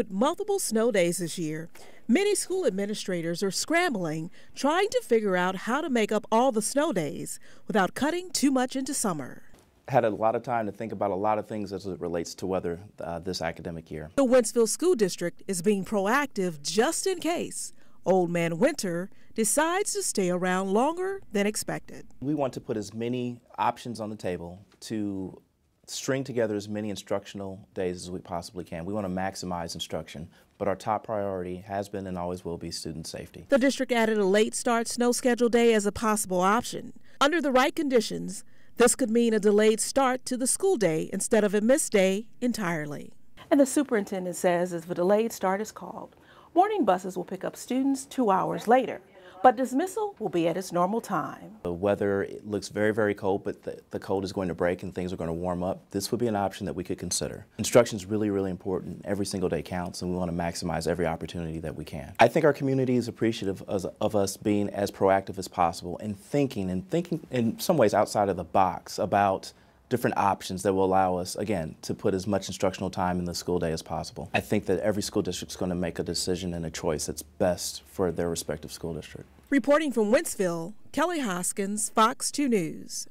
With multiple snow days this year, many school administrators are scrambling, trying to figure out how to make up all the snow days without cutting too much into summer had a lot of time to think about a lot of things as it relates to weather uh, this academic year. The Wentzville School District is being proactive just in case Old Man Winter decides to stay around longer than expected. We want to put as many options on the table to string together as many instructional days as we possibly can. We want to maximize instruction, but our top priority has been and always will be student safety. The district added a late start snow schedule day as a possible option. Under the right conditions, this could mean a delayed start to the school day instead of a missed day entirely. And the superintendent says if a delayed start is called, morning buses will pick up students two hours later but dismissal will be at its normal time. The weather looks very, very cold, but the, the, cold is going to break and things are going to warm up. This would be an option that we could consider. Instruction is really, really important. Every single day counts, and we want to maximize every opportunity that we can. I think our community is appreciative of, of us being as proactive as possible and thinking and thinking in some ways outside of the box about different options that will allow us, again, to put as much instructional time in the school day as possible. I think that every school district is going to make a decision and a choice that's best for their respective school district. Reporting from Wentzville, Kelly Hoskins, Fox 2 News.